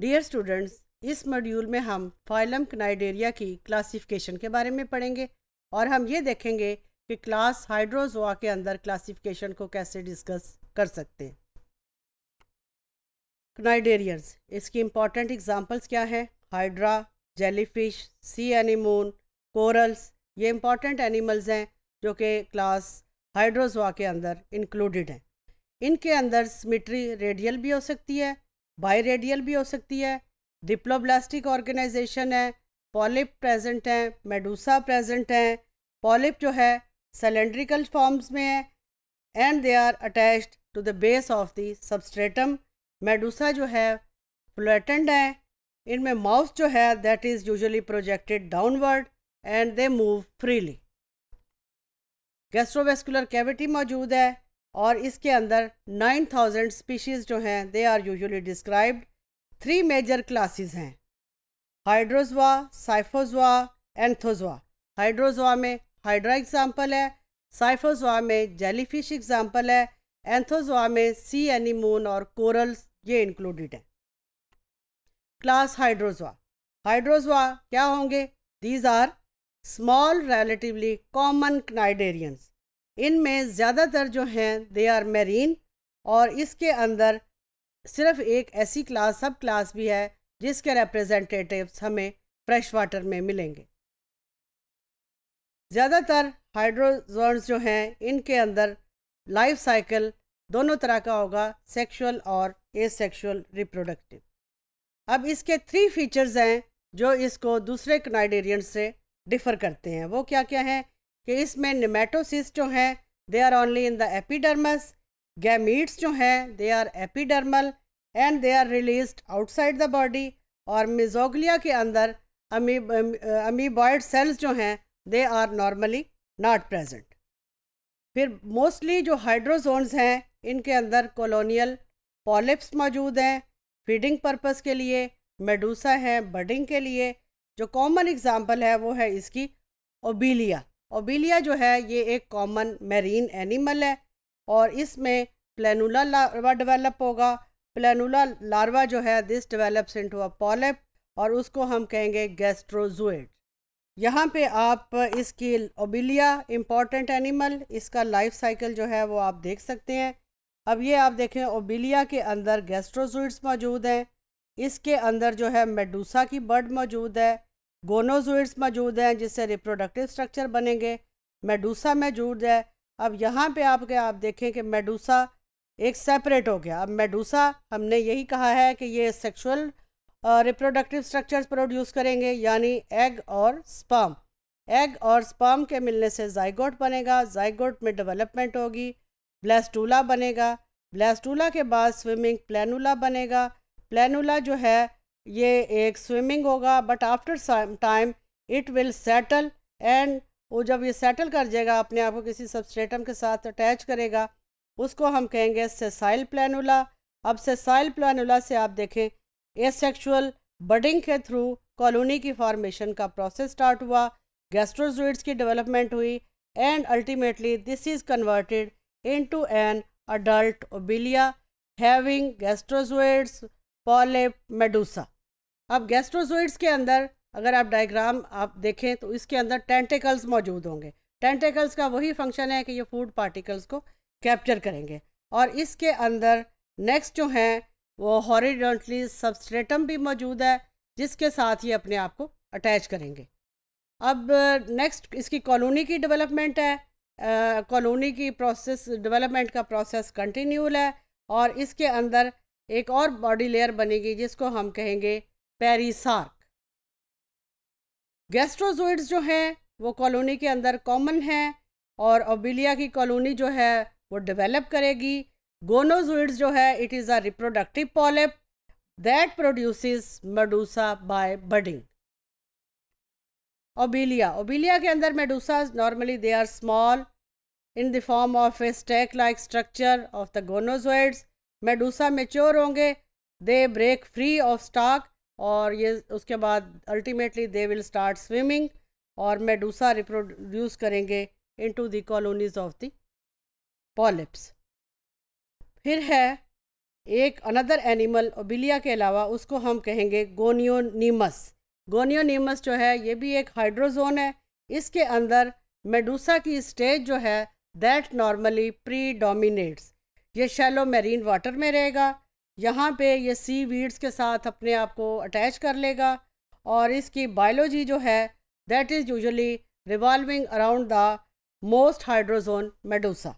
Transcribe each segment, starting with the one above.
dear students इस module में हम फाइलम कनाइडेरिया की क्लासिफिकेशन के बारे में पढ़ेंगे और हम ये देखेंगे कि क्लास हाइड्रोजोआ के अंदर क्लासिफिकेशन को कैसे डिस्कस कर सकते हैं कनाइडेरियंस इसकी इम्पॉर्टेंट एग्जांपल्स क्या हैं hydra jellyfish sea anemone corals ये इंपॉर्टेंट एनिमल्स हैं जो कि क्लास हाइड्रोजोआ के अंदर इंक्लूडेड हैं इनके अंदर सिमिट्री रेडियल भी हो सकती है बायरेडियल भी हो सकती है डिप्लोब्लास्टिक ऑर्गेनाइजेशन है पॉलिप प्रेजेंट हैं मेडूसा प्रेजेंट हैं पॉलिप जो है सिलेंड्रिकल फॉर्म्स में है and they are attached to the base of the substratum medusa जो है फ्लोटेंड है इनमें माउथ जो है that is usually projected downward and they move freely gastrovascular cavity मौजूद है और इसके अंदर 9000 स्पीशीज़ जो हैं they are usually described three major classes हैं हाइड्रोजवा साइफोजवा एंथोजवा हाइड्रोजवा में हाइड्रा एग्ज़ाम्पल है साइफोजवा में जेलीफिश एग्ज़ाम्पल है एंथोजवा में सी एनीमून और कोरल्स ये इंक्लूडेड हैं क्लास हाइड्रोजवा हाइड्रोजवा क्या होंगे these are small relatively common cnidarians इनमें ज़्यादातर जो हैं दे आर मेरीन और इसके अंदर सिर्फ एक ऐसी क्लास सब क्लास भी है जिसके रिप्रेजेंटेटिव्स हमें फ्रेश वाटर में मिलेंगे ज़्यादातर हाइड्रोजोन्स जो हैं इनके अंदर लाइफ साइकिल दोनों तरह का होगा सेक्सुअल और एसेक्सुअल रिप्रोडक्टिव अब इसके थ्री फीचर्स हैं जो इसको दूसरे कनाइडेरियन से डिफ़र करते हैं वो क्या क्या हैं कि इसमें निमेटोसिस जो हैं they are only in the epidermis gametes जो हैं they are epidermal and they are release outside the body और मिजोगलिया के अंदर अमीबॉयड सेल्स जो हैं they are normally not present फिर मोस्टली जो हाइड्रोजोन्स हैं इनके अंदर कॉलोनियल पॉलिप्स मौजूद हैं फीडिंग पर्पज़ के लिए मेडूसा हैं बर्डिंग के लिए जो कॉमन एग्जाम्पल है वो है इसकी ओबीलिया ओबिलिया जो है ये एक कॉमन मेरीन एनिमल है और इसमें प्लेनुला लार्वा डेवलप होगा प्लेनुला लार्वा जो है this develops into a polyp और उसको हम कहेंगे गैस्ट्रोजुएट यहाँ पे आप इसकी ओबिलिया इम्पॉर्टेंट एनिमल इसका लाइफ साइकिल जो है वो आप देख सकते हैं अब ये आप देखें ओबिलिया के अंदर गैस्ट्रोजुइट्स मौजूद हैं इसके अंदर जो है मेडूसा की बर्ड मौजूद है गोनोजोइड्स मौजूद हैं जिससे रिप्रोडक्टिव स्ट्रक्चर बनेंगे मेडूसा मौजूद है अब यहाँ पे के आप देखें कि मेडूसा एक सेपरेट हो गया अब मेडूसा हमने यही कहा है कि ये सेक्सुअल रिप्रोडक्टिव स्ट्रक्चर्स प्रोड्यूस करेंगे यानी एग और स्पर्म एग और स्पर्म के मिलने से जाइगोट बनेगा जाइगोट में डेवलपमेंट होगी ब्लास्टूला बनेगा ब्लास्टूला के बाद स्विमिंग प्लानूला बनेगा प्लानूला जो है ये एक स्विमिंग होगा but after time it will settle and वो जब ये सेटल कर जाएगा अपने आप को किसी सबस्ट्रेटम के साथ अटैच करेगा उसको हम कहेंगे सेसाइल प्लानुला अब सेसाइल प्लानुला से आप देखें एसेक्सुअल बडिंग के थ्रू कॉलोनी की फॉर्मेशन का प्रोसेस स्टार्ट हुआ गैस्ट्रोजुइड्स की डेवलपमेंट हुई and ultimately this is converted into an adult obelia having gastrozooids polyp medusa अब गैस्ट्रोजोइड्स के अंदर अगर आप डायग्राम आप देखें तो इसके अंदर टेंटेकल्स मौजूद होंगे टेंटेकल्स का वही फंक्शन है कि ये फूड पार्टिकल्स को कैप्चर करेंगे और इसके अंदर नेक्स्ट जो हैं वो हॉरिजॉन्टली सबस्ट्रेटम भी मौजूद है जिसके साथ ये अपने आप को अटैच करेंगे अब नेक्स्ट इसकी कॉलोनी की डेवलपमेंट है कॉलोनी की प्रोसेस डेवलपमेंट का प्रोसेस कंटिन्यूल है और इसके अंदर एक और बॉडी लेयर बनेगी जिसको हम कहेंगे पेरिसार्क गैस्ट्रोजोइड्स जो हैं वो कॉलोनी के अंदर कॉमन हैं और ओबिलिया की कॉलोनी जो है वो डेवलप करेगी गोनोजोइड्स जो है it is a reproductive polyp that produces medusa by budding obelia obelia के अंदर medusa normally they are small in the form of a stalk like structure of the gonozooids medusa mature होंगे they break free of stalk और ये उसके बाद ultimately they will start swimming और medusa reproduce करेंगे into the colonies of the polyps फिर है एक अनदर एनिमल ओबिलिया के अलावा उसको हम कहेंगे गोनियोनीमस गोनियोनीमस जो है ये भी एक हाइड्रोजोन है इसके अंदर मेडूसा की स्टेज जो है दैट नॉर्मली प्री डोमिनेट्स ये शैलो मेरीन वाटर में रहेगा यहाँ पे ये सी वीड्स के साथ अपने आप को अटैच कर लेगा और इसकी बायोलॉजी जो है that is usually revolving around the most hydrozoan medusa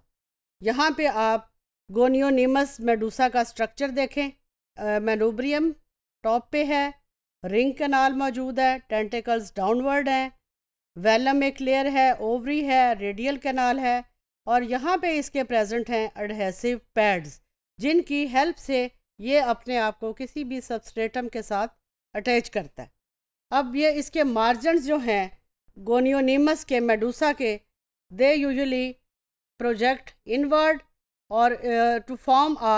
यहाँ पे आप गोनियोनीमस मेडूसा का स्ट्रक्चर देखें मेनूब्रियम टॉप पे है रिंग कैनाल मौजूद है टेंटिकल्स डाउनवर्ड हैं वेलम एक लेयर है ओवरी है रेडियल कैनाल है और यहाँ पे इसके प्रेजेंट हैं एडहेसिव पैड्स जिनकी हेल्प से ये अपने आप को किसी भी सबस्ट्रेटम के साथ अटैच करता है अब ये इसके मार्जन्स जो हैं गोनियोनीमस के मेडूसा के दे यूजली प्रोजेक्ट इनवर्ड और to form a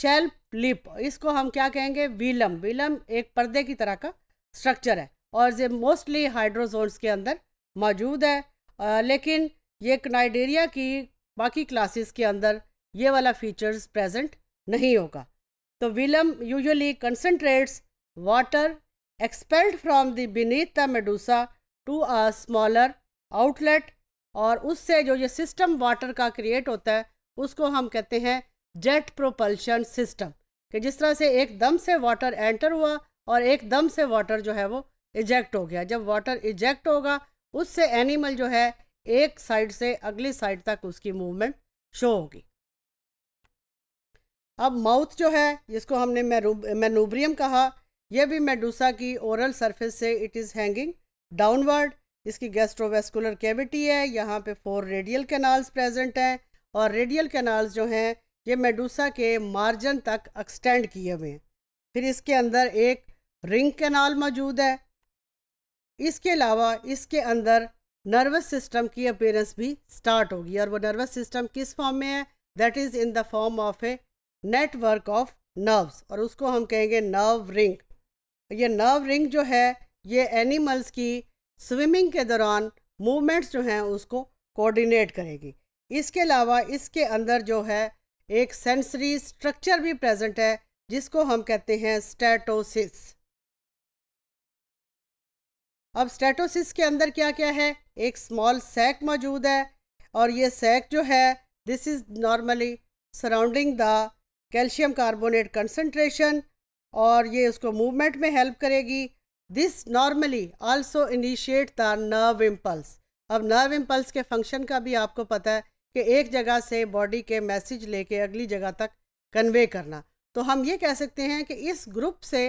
shell lip इसको हम क्या कहेंगे विलम विलम एक पर्दे की तरह का स्ट्रक्चर है और ये मोस्टली हाइड्रोजोन्स के अंदर मौजूद है आ, लेकिन ये क्नाइडेरिया की बाकी क्लासेस के अंदर ये वाला फीचर्स प्रेजेंट नहीं होगा तो velum usually concentrates water expelled from the beneath the medusa to a smaller outlet और उससे जो ये सिस्टम वाटर का क्रिएट होता है उसको हम कहते हैं जेट प्रोपल्शन सिस्टम कि जिस तरह से एक दम से वाटर एंटर हुआ और एक दम से वाटर जो है वो इजेक्ट हो गया जब वाटर इजेक्ट होगा उससे एनिमल जो है एक साइड से अगली साइड तक उसकी मूवमेंट शो होगी अब माउथ जो है जिसको हमने मैनूब्रियम कहा यह भी मेडूसा की ओरल सरफेस से इट इज़ हैंगिंग डाउनवर्ड इसकी गैस्ट्रोवेस्कुलर कैविटी है यहाँ पे फोर रेडियल कैनाल्स प्रेजेंट हैं और रेडियल कैनाल्स जो हैं ये मेडूसा के मार्जन तक एक्सटेंड किए हुए हैं फिर इसके अंदर एक रिंग कैनाल मौजूद है इसके अलावा इसके अंदर नर्वस सिस्टम की अपेयरेंस भी स्टार्ट होगी और वो नर्वस सिस्टम किस फॉर्म में है that is in the form of a network of nerves और उसको हम कहेंगे नर्व रिंग ये नर्व रिंग जो है ये एनिमल्स की स्विमिंग के दौरान मूवमेंट्स जो हैं उसको कोऑर्डिनेट करेगी इसके अलावा इसके अंदर जो है एक सेंसरी स्ट्रक्चर भी प्रेजेंट है जिसको हम कहते हैं स्टेटोसिस अब स्टेटोसिस के अंदर क्या क्या है एक स्मॉल सैक मौजूद है और ये सैक जो है this is normally surrounding the calcium carbonate concentration और ये उसको मूवमेंट में हेल्प करेगी this normally also initiate the nerve impulse अब नर्व इम्पल्स के फंक्शन का भी आपको पता है कि एक जगह से बॉडी के मैसेज लेके अगली जगह तक कन्वे करना तो हम ये कह सकते हैं कि इस ग्रुप से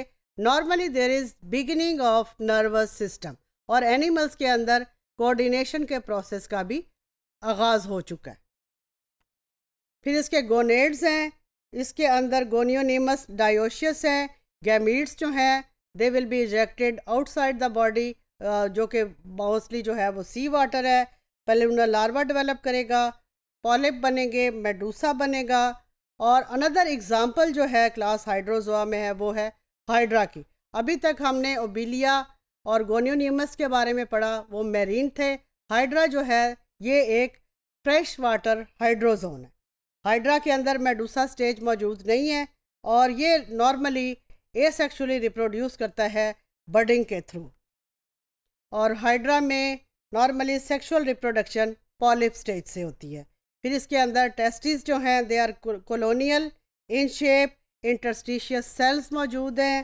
normally there is beginning of nervous system और एनिमल्स के अंदर कोऑर्डिनेशन के प्रोसेस का भी आगाज़ हो चुका है फिर इसके गोनेड्स हैं इसके अंदर गोनियोनीमस डायोशियस हैं गैमीट्स जो हैं they will be ejected outside the body जो कि मोस्टली जो है वो सी वाटर है पहले उन्हें लार्वा डेवलप करेगा पॉलिप बनेंगे मेडूसा बनेगा और अनदर एग्ज़ाम्पल जो है क्लास हाइड्रोजोआ में है वो है हाइड्रा की अभी तक हमने ओबिलिया और गोनियोनीमस के बारे में पढ़ा वो मेरीन थे हाइड्रा जो है ये एक फ्रेश वाटर हाइड्रोजोन है हाइड्रा के अंदर मेडूसा स्टेज मौजूद नहीं है और ये नॉर्मली एसेक्सुअली रिप्रोड्यूस करता है बर्डिंग के थ्रू और हाइड्रा में normally sexual reproduction polyp stage से होती है फिर इसके अंदर टेस्टिस जो हैं they are colonial in shape interstitial cells मौजूद हैं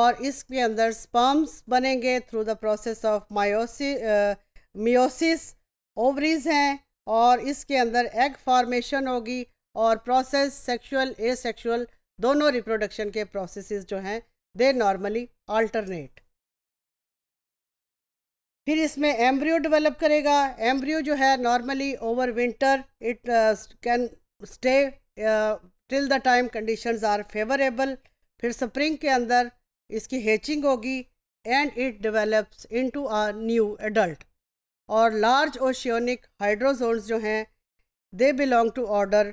और इसके अंदर स्पर्म्स बनेंगे through the process of meiosis meiosis ovaries हैं और इसके अंदर एग फॉर्मेशन होगी और प्रोसेस सेक्शुअल ए सेक्शुअल दोनों रिप्रोडक्शन के प्रोसेसेस जो हैं दे नॉर्मली अल्टरनेट फिर इसमें एम्ब्रियो डेवलप करेगा एम्ब्रियो जो है normally over winter it can stay till the time conditions are favourable फिर स्प्रिंग के अंदर इसकी हेचिंग होगी and it develops into a new adult और लार्ज ओशियोनिक हाइड्रोजोन्स जो हैं they belong to order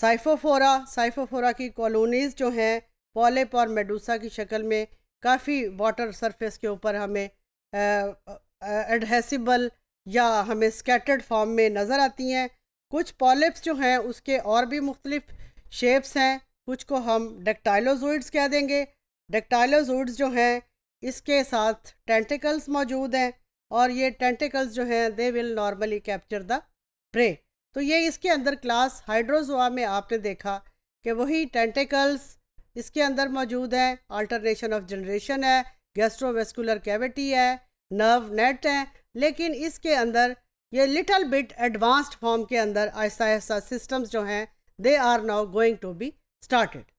siphonophora siphonophora की कॉलोनीज़ जो हैं पॉलिप और मेडूसा की शक्ल में काफ़ी वाटर सरफेस के ऊपर हमें एडहेसिबल या हमें स्कैटर्ड फॉर्म में नज़र आती हैं कुछ पॉलिप्स जो हैं उसके और भी मुख्तलिफ शेप्स हैं कुछ को हम डेक्टाइलोजोइड्स कह देंगे डेक्टाइलोजोइड्स जो हैं इसके साथ टेंटिकल्स मौजूद हैं और ये टेंटिकल्स जो हैं they will normally capture the prey तो ये इसके अंदर क्लास हाइड्रोजोआ में आपने देखा कि वही टेंटिकल्स इसके अंदर मौजूद हैं अल्टरनेशन ऑफ जनरेशन है गैस्ट्रोवेस्कुलर कैविटी है नर्व नेट है लेकिन इसके अंदर ये लिटल बिट एडवांस्ड फॉर्म के अंदर ऐसा ऐसा सिस्टम्स जो हैं they are now going to be started